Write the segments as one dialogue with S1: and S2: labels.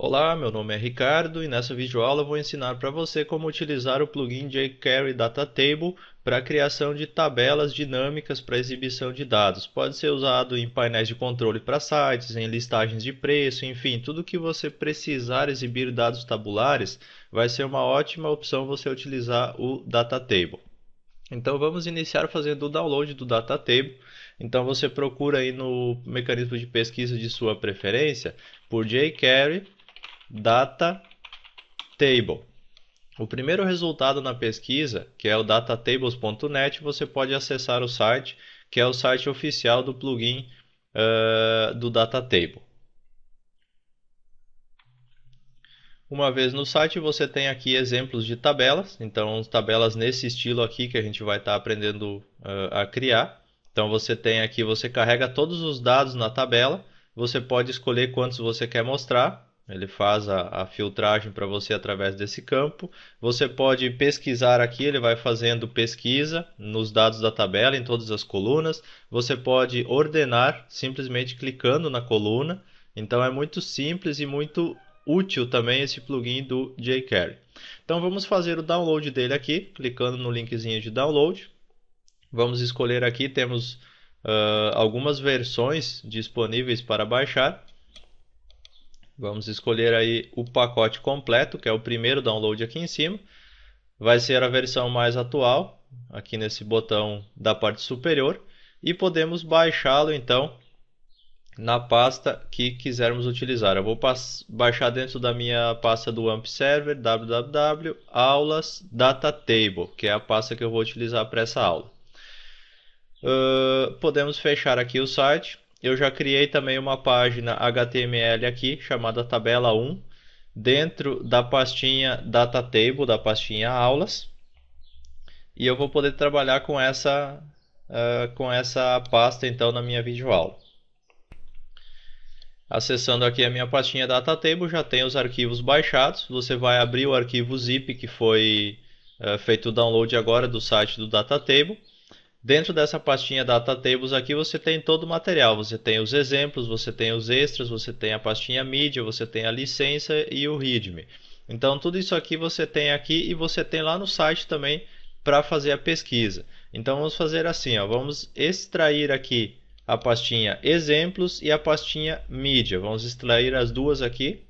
S1: Olá, meu nome é Ricardo e nessa videoaula vou ensinar para você como utilizar o plugin jQuery Datatable para criação de tabelas dinâmicas para exibição de dados. Pode ser usado em painéis de controle para sites, em listagens de preço, enfim, tudo que você precisar exibir dados tabulares, vai ser uma ótima opção você utilizar o Datatable. Então vamos iniciar fazendo o download do Datatable. Então você procura aí no mecanismo de pesquisa de sua preferência por jQuery data table. O primeiro resultado na pesquisa, que é o datatables.net, você pode acessar o site, que é o site oficial do plugin uh, do datatable. Uma vez no site, você tem aqui exemplos de tabelas, então tabelas nesse estilo aqui que a gente vai estar tá aprendendo uh, a criar. Então você tem aqui, você carrega todos os dados na tabela, você pode escolher quantos você quer mostrar, ele faz a, a filtragem para você através desse campo. Você pode pesquisar aqui, ele vai fazendo pesquisa nos dados da tabela, em todas as colunas. Você pode ordenar simplesmente clicando na coluna. Então é muito simples e muito útil também esse plugin do jQuery. Então vamos fazer o download dele aqui, clicando no linkzinho de download. Vamos escolher aqui, temos uh, algumas versões disponíveis para baixar. Vamos escolher aí o pacote completo, que é o primeiro download aqui em cima. Vai ser a versão mais atual, aqui nesse botão da parte superior. E podemos baixá-lo então na pasta que quisermos utilizar. Eu vou baixar dentro da minha pasta do AMP Server, www, aulas, datatable, que é a pasta que eu vou utilizar para essa aula. Uh, podemos fechar aqui o site eu já criei também uma página HTML aqui, chamada tabela 1, dentro da pastinha datatable, da pastinha aulas. E eu vou poder trabalhar com essa, uh, com essa pasta então na minha videoaula. Acessando aqui a minha pastinha datatable, já tem os arquivos baixados. Você vai abrir o arquivo zip que foi uh, feito o download agora do site do datatable Dentro dessa pastinha Data Tables aqui você tem todo o material, você tem os exemplos, você tem os extras, você tem a pastinha mídia, você tem a licença e o README. Então tudo isso aqui você tem aqui e você tem lá no site também para fazer a pesquisa. Então vamos fazer assim, ó, vamos extrair aqui a pastinha exemplos e a pastinha mídia. Vamos extrair as duas aqui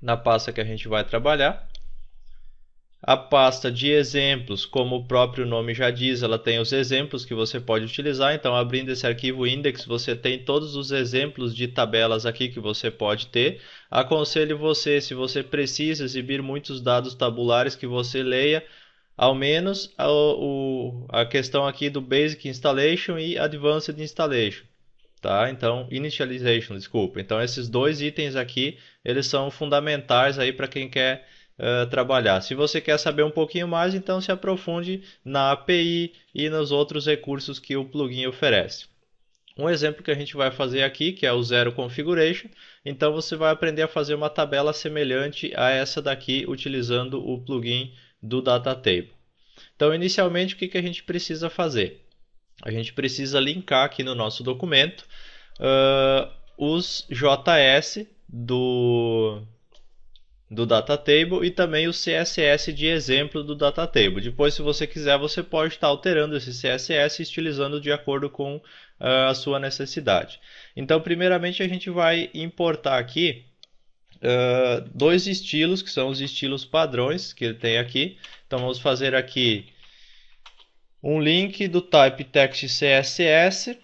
S1: na pasta que a gente vai trabalhar. A pasta de exemplos, como o próprio nome já diz, ela tem os exemplos que você pode utilizar. Então, abrindo esse arquivo index, você tem todos os exemplos de tabelas aqui que você pode ter. Aconselho você, se você precisa exibir muitos dados tabulares, que você leia ao menos a, o, a questão aqui do Basic Installation e Advanced Installation. Tá? Então, initialization, desculpa. Então, esses dois itens aqui, eles são fundamentais aí para quem quer uh, trabalhar. Se você quer saber um pouquinho mais, então se aprofunde na API e nos outros recursos que o plugin oferece. Um exemplo que a gente vai fazer aqui, que é o Zero Configuration, então você vai aprender a fazer uma tabela semelhante a essa daqui utilizando o plugin do DataTable. Então, inicialmente, o que, a gente precisa fazer? A gente precisa linkar aqui no nosso documento uh, os JS do, do datatable e também o CSS de exemplo do datatable. Depois, se você quiser, você pode estar alterando esse CSS e estilizando de acordo com uh, a sua necessidade. Então, primeiramente, a gente vai importar aqui uh, dois estilos, que são os estilos padrões que ele tem aqui. Então, vamos fazer aqui um link do type text CSS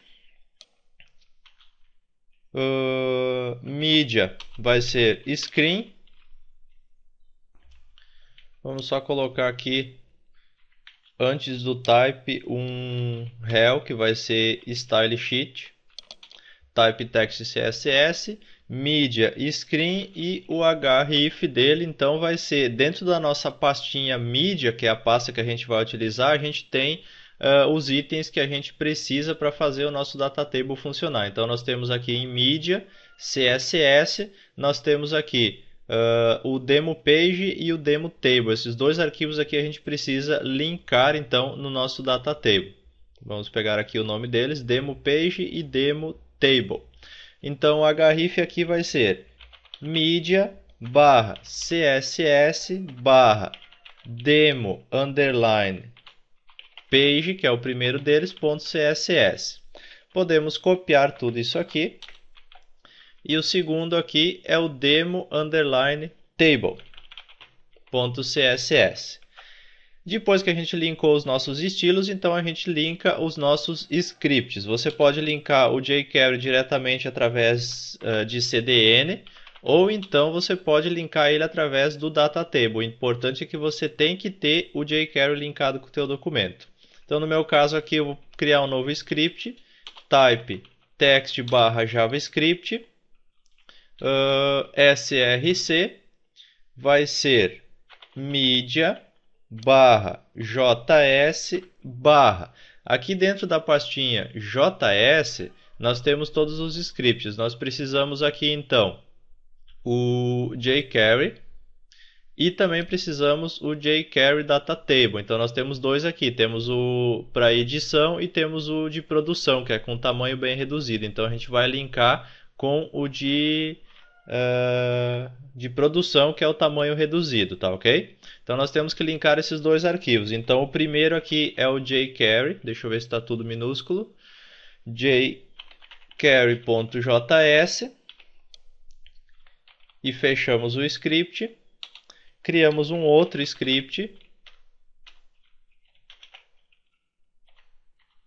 S1: uh, ah, mídia vai ser screen vamos só colocar aqui antes do type um rel que vai ser style sheet, type text CSS, media screen e o href dele. Então vai ser dentro da nossa pastinha media, que é a pasta que a gente vai utilizar, a gente tem uh, os itens que a gente precisa para fazer o nosso data table funcionar. Então nós temos aqui em media CSS, nós temos aqui uh, o demo page e o demo table. Esses dois arquivos aqui a gente precisa linkar então no nosso data table. Vamos pegar aqui o nome deles, demo page e demo table. Então a href aqui vai ser media barra css barra demo underline page, que é o primeiro deles, ponto css. Podemos copiar tudo isso aqui e o segundo aqui é o demo underline table.css. Depois que a gente linkou os nossos estilos, então a gente linka os nossos scripts. Você pode linkar o jQuery diretamente através uh, de CDN, ou então você pode linkar ele através do datatable. O importante é que você tem que ter o jQuery linkado com o teu documento. Então no meu caso aqui eu vou criar um novo script, type text barra javascript, uh, ah, src vai ser mídia barra js barra. Aqui dentro da pastinha js nós temos todos os scripts. Nós precisamos aqui então o jQuery e também precisamos o jQuery Datatable. Então nós temos dois aqui, temos o para edição e temos o de produção, que é com tamanho bem reduzido. Então a gente vai linkar com o de uh, de produção, que é o tamanho reduzido, tá ok? Então nós temos que linkar esses dois arquivos. Então o primeiro aqui é o jQuery, deixa eu ver se está tudo minúsculo, jQuery.js e fechamos o script. Criamos um outro script.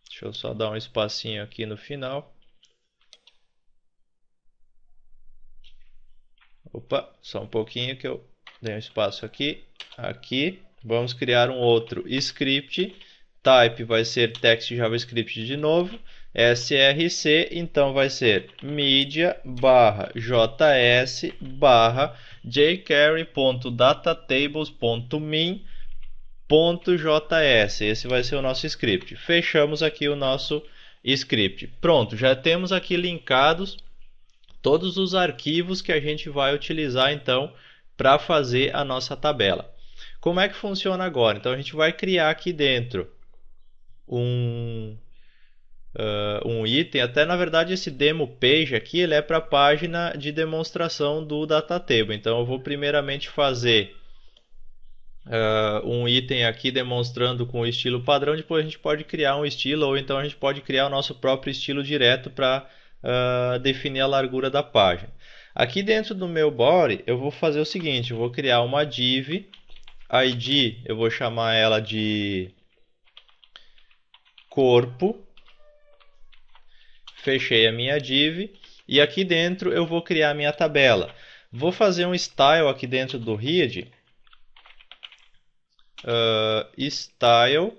S1: Deixa eu só dar um espacinho aqui no final. Opa, só um pouquinho que eu dei um espaço aqui. Aqui. Vamos criar um outro script. Type vai ser text JavaScript de novo. SRC, então vai ser media barra js barra jQuery.dataTables.min.js. Esse vai ser o nosso script. Fechamos aqui o nosso script. Pronto, já temos aqui linkados todos os arquivos que a gente vai utilizar então para fazer a nossa tabela. Como é que funciona agora? Então a gente vai criar aqui dentro um, uh, um item, até na verdade esse demo page aqui ele é para a página de demonstração do Datatable. Então eu vou primeiramente fazer uh, um item aqui demonstrando com o estilo padrão, depois a gente pode criar um estilo ou então a gente pode criar o nosso próprio estilo direto para uh, definir a largura da página. Aqui dentro do meu body, eu vou fazer o seguinte, eu vou criar uma div, id, eu vou chamar ela de corpo, fechei a minha div, e aqui dentro eu vou criar a minha tabela. Vou fazer um style aqui dentro do read, uh, style,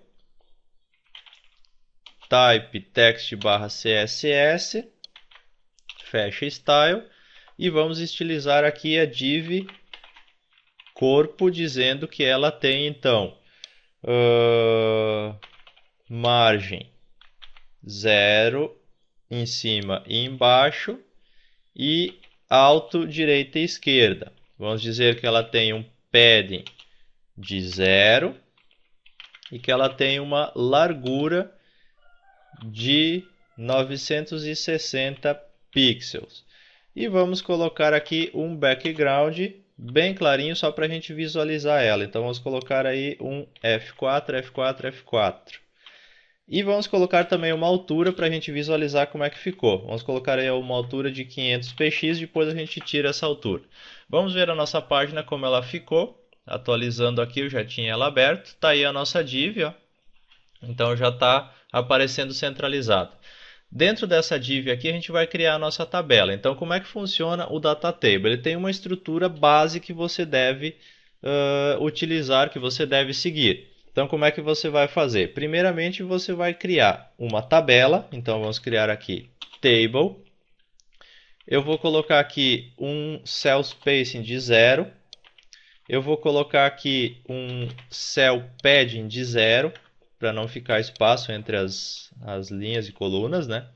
S1: type text barra css, fecha style e vamos estilizar aqui a div corpo dizendo que ela tem então uh, margem 0 em cima e embaixo e alto direita e esquerda. Vamos dizer que ela tem um padding de 0 e que ela tem uma largura de 960 pixels. E vamos colocar aqui um background bem clarinho só para a gente visualizar ela. Então vamos colocar aí um F4, F4, F4. E vamos colocar também uma altura para a gente visualizar como é que ficou. Vamos colocar aí uma altura de 500 px, depois a gente tira essa altura. Vamos ver a nossa página como ela ficou. Atualizando aqui, eu já tinha ela aberto. Está aí a nossa div, ó. Então já está aparecendo centralizada. Dentro dessa div aqui, a gente vai criar a nossa tabela. Então, como é que funciona o data table? Ele tem uma estrutura base que você deve uh, utilizar, que você deve seguir. Então, como é que você vai fazer? Primeiramente, você vai criar uma tabela. Então, vamos criar aqui table. Eu vou colocar aqui um cell spacing de zero. Eu vou colocar aqui um cell padding de zero para não ficar espaço entre as, as linhas e colunas, né?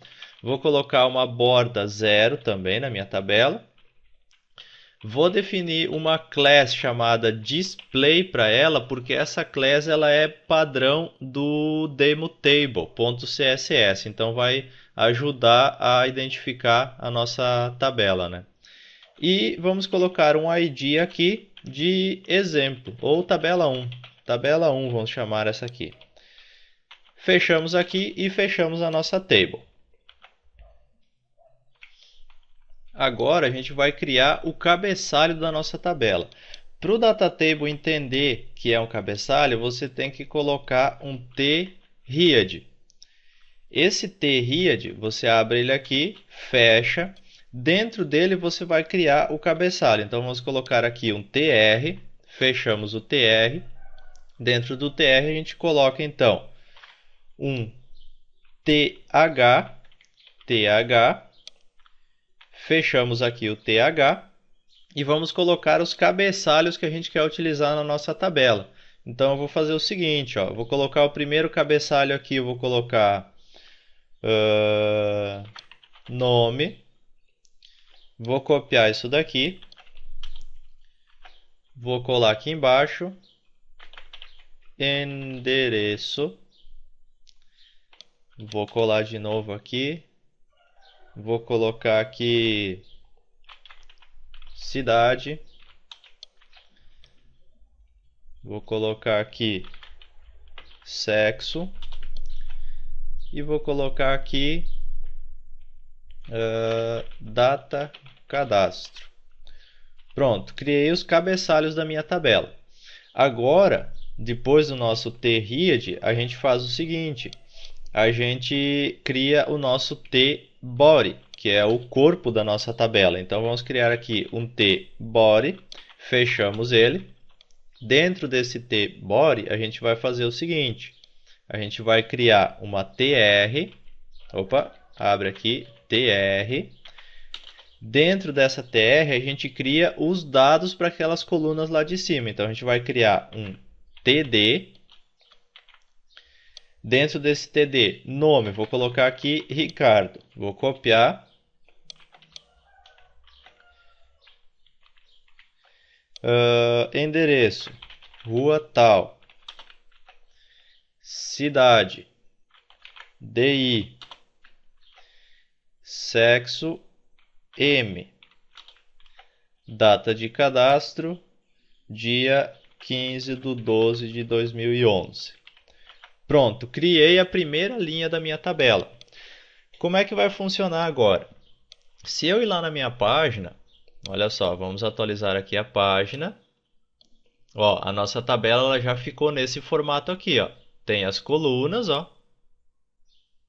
S1: Vou colocar uma borda zero também na minha tabela. Vou definir uma class chamada display para ela, porque essa class ela é padrão do demotable.css, então vai ajudar a identificar a nossa tabela, né? E vamos colocar um id aqui de exemplo ou tabela 1. Tabela 1 vamos chamar essa aqui. Fechamos aqui e fechamos a nossa table. Agora a gente vai criar o cabeçalho da nossa tabela. Para o datatable entender que é um cabeçalho, você tem que colocar um T read. Esse T read, você abre ele aqui, fecha. Dentro dele você vai criar o cabeçalho. Então vamos colocar aqui um TR, fechamos o TR. Dentro do TR a gente coloca então um TH, TH, fechamos aqui o TH e vamos colocar os cabeçalhos que a gente quer utilizar na nossa tabela. Então eu vou fazer o seguinte, ó, vou colocar o primeiro cabeçalho aqui, eu vou colocar uh, nome, vou copiar isso daqui, vou colar aqui embaixo, endereço, Vou colar de novo aqui. Vou colocar aqui cidade. Vou colocar aqui sexo. E vou colocar aqui uh, data cadastro. Pronto, criei os cabeçalhos da minha tabela. Agora, depois do nosso ter a gente faz o seguinte a gente cria o nosso T body, que é o corpo da nossa tabela. Então vamos criar aqui um T body, fechamos ele. Dentro desse T body, a gente vai fazer o seguinte: a gente vai criar uma TR, opa, abre aqui TR. Dentro dessa TR, a gente cria os dados para aquelas colunas lá de cima. Então a gente vai criar um TD Dentro desse TD, nome, vou colocar aqui Ricardo. Vou copiar. Uh, endereço, rua tal, cidade, DI, sexo M, data de cadastro, dia 15 de 12 de 2011. Pronto, criei a primeira linha da minha tabela. Como é que vai funcionar agora? Se eu ir lá na minha página, olha só, vamos atualizar aqui a página. Ó, a nossa tabela ela já ficou nesse formato aqui, ó. Tem as colunas, ó.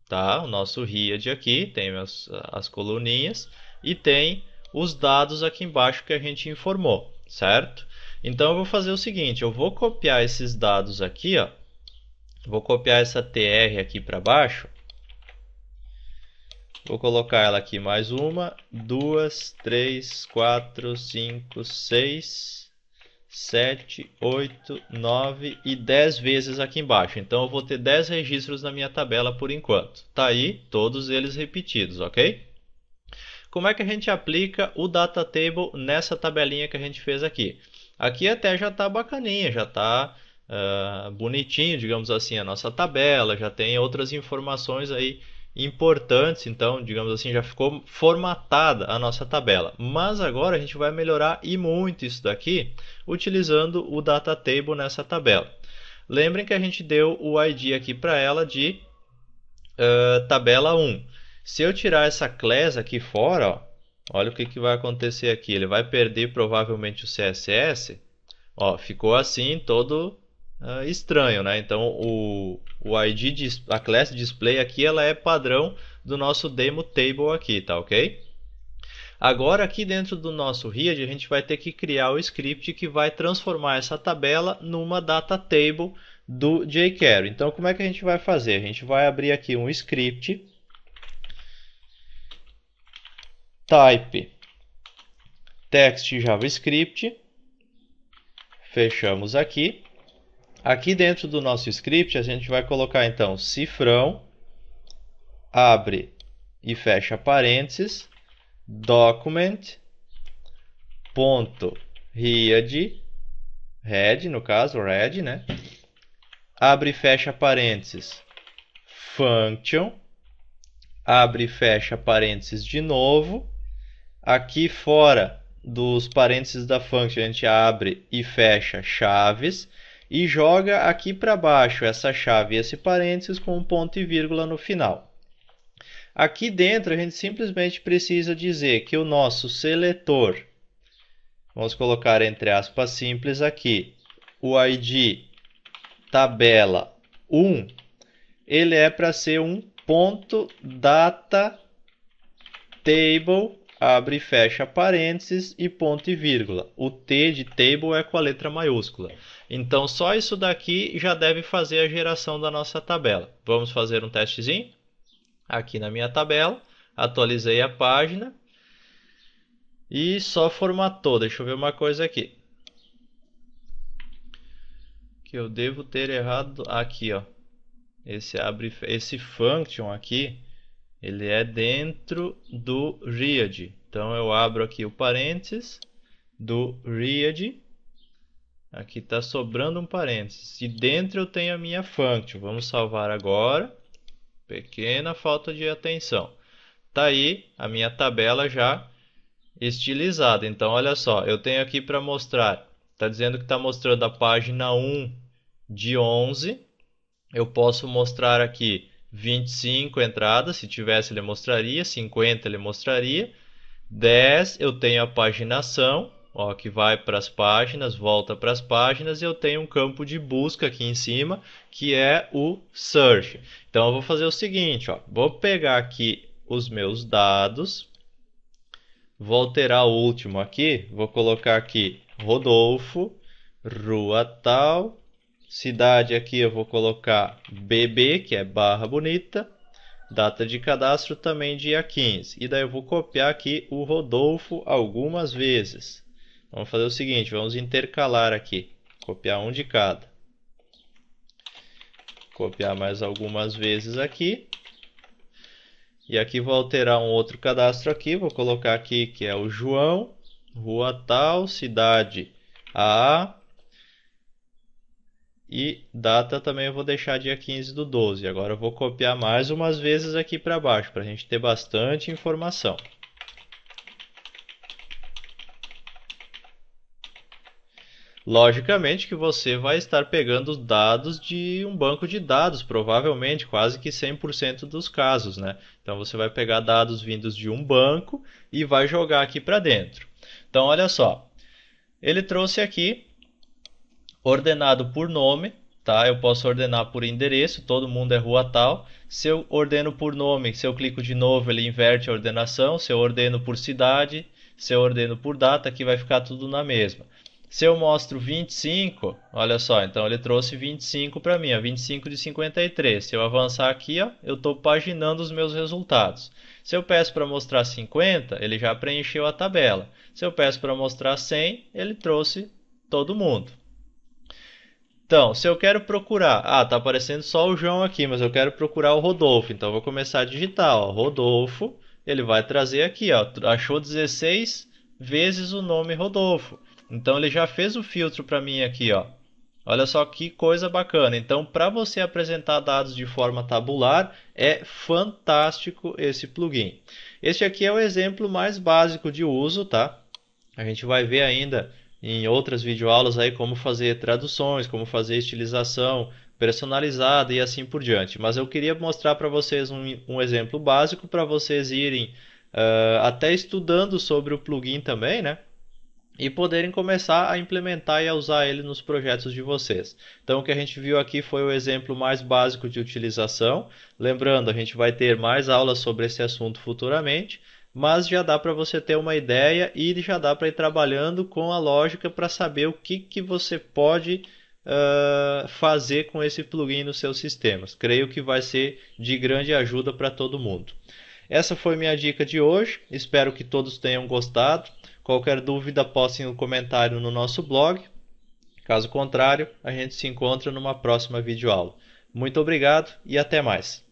S1: Tá? O nosso RIAD aqui, tem as, as coluninhas e tem os dados aqui embaixo que a gente informou, certo? Então eu vou fazer o seguinte, eu vou copiar esses dados aqui, ó, Vou copiar essa TR aqui para baixo. Vou colocar ela aqui mais uma, duas, três, quatro, cinco, seis, sete, oito, nove e dez vezes aqui embaixo. Então eu vou ter dez registros na minha tabela por enquanto. Tá aí, todos eles repetidos, ok? Como é que a gente aplica o data table nessa tabelinha que a gente fez aqui? Aqui até já está bacaninha, já está uh, bonitinho, digamos assim, a nossa tabela, já tem outras informações aí importantes, então, digamos assim, já ficou formatada a nossa tabela. Mas agora a gente vai melhorar e muito isso daqui utilizando o data table nessa tabela. Lembrem que a gente deu o ID aqui para ela de uh, tabela 1. Se eu tirar essa class aqui fora, ó, olha o que, que vai acontecer aqui. Ele vai perder provavelmente o CSS. Ó, ficou assim todo uh, estranho, né? Então o, o ID, a classe display aqui, ela é padrão do nosso demo table aqui, tá ok? Agora aqui dentro do nosso read, a gente vai ter que criar o script que vai transformar essa tabela numa data table do jQuery. Então como é que a gente vai fazer? A gente vai abrir aqui um script type text javascript fechamos aqui Aqui dentro do nosso script, a gente vai colocar então cifrão, abre e fecha parênteses, document, ponto, read, red, no caso, red, né? Abre e fecha parênteses, function, abre e fecha parênteses de novo. Aqui fora dos parênteses da function, a gente abre e fecha chaves e joga aqui para baixo essa chave e esse parênteses com um ponto e vírgula no final. Aqui dentro a gente simplesmente precisa dizer que o nosso seletor, vamos colocar entre aspas simples aqui, o ID tabela 1, ele é para ser um ponto data table abre e fecha parênteses e ponto e vírgula. O T de table é com a letra maiúscula. Então, só isso daqui já deve fazer a geração da nossa tabela. Vamos fazer um testezinho? Aqui na minha tabela, atualizei a página e só formatou. Deixa eu ver uma coisa aqui. Que eu devo ter errado aqui, ó. Esse abre esse function aqui, ele é dentro do Read. Então eu abro aqui o parênteses do Read. Aqui está sobrando um parênteses. E dentro eu tenho a minha function. Vamos salvar agora. Pequena falta de atenção. Está aí a minha tabela já estilizada. Então, olha só, eu tenho aqui para mostrar. Está dizendo que está mostrando a página 1 de 11. Eu posso mostrar aqui 25 entradas, se tivesse ele mostraria, 50 ele mostraria, 10 eu tenho a paginação, ó, que vai para as páginas, volta para as páginas e eu tenho um campo de busca aqui em cima, que é o search. Então eu vou fazer o seguinte, ó, vou pegar aqui os meus dados, vou alterar o último aqui, vou colocar aqui Rodolfo, rua tal, Cidade aqui eu vou colocar BB, que é Barra Bonita. Data de cadastro também dia 15. E daí eu vou copiar aqui o Rodolfo algumas vezes. Vamos fazer o seguinte, vamos intercalar aqui. Copiar um de cada. Copiar mais algumas vezes aqui. E aqui vou alterar um outro cadastro aqui. Vou colocar aqui que é o João. Rua tal, cidade A, e data também eu vou deixar dia 15 do 12. Agora eu vou copiar mais umas vezes aqui para baixo, para a gente ter bastante informação. Logicamente que você vai estar pegando dados de um banco de dados, provavelmente quase que 100% dos casos, né? Então você vai pegar dados vindos de um banco e vai jogar aqui para dentro. Então olha só, ele trouxe aqui ordenado por nome, tá? Eu posso ordenar por endereço, todo mundo é rua tal. Se eu ordeno por nome, se eu clico de novo, ele inverte a ordenação. Se eu ordeno por cidade, se eu ordeno por data, aqui vai ficar tudo na mesma. Se eu mostro 25, olha só, então ele trouxe 25 para mim, ó, 25 de 53. Se eu avançar aqui, ó, eu estou paginando os meus resultados. Se eu peço para mostrar 50, ele já preencheu a tabela. Se eu peço para mostrar 100, ele trouxe todo mundo. Então, se eu quero procurar, ah, tá aparecendo só o João aqui, mas eu quero procurar o Rodolfo, então eu vou começar a digitar, ó, Rodolfo, ele vai trazer aqui, ó, achou 16 vezes o nome Rodolfo. Então ele já fez o filtro para mim aqui, ó. Olha só que coisa bacana. Então, para você apresentar dados de forma tabular, é fantástico esse plugin. Este aqui é o exemplo mais básico de uso, tá? A gente vai ver ainda em outras videoaulas aí como fazer traduções, como fazer estilização personalizada e assim por diante. Mas eu queria mostrar para vocês um, um, exemplo básico para vocês irem uh, até estudando sobre o plugin também, né? E poderem começar a implementar e a usar ele nos projetos de vocês. Então, o que a gente viu aqui foi o exemplo mais básico de utilização. Lembrando, a gente vai ter mais aulas sobre esse assunto futuramente mas já dá para você ter uma ideia e já dá para ir trabalhando com a lógica para saber o que, que você pode uh, fazer com esse plugin nos seus sistemas. Creio que vai ser de grande ajuda para todo mundo. Essa foi minha dica de hoje, espero que todos tenham gostado. Qualquer dúvida, postem um comentário no nosso blog. Caso contrário, a gente se encontra numa próxima videoaula. Muito obrigado e até mais!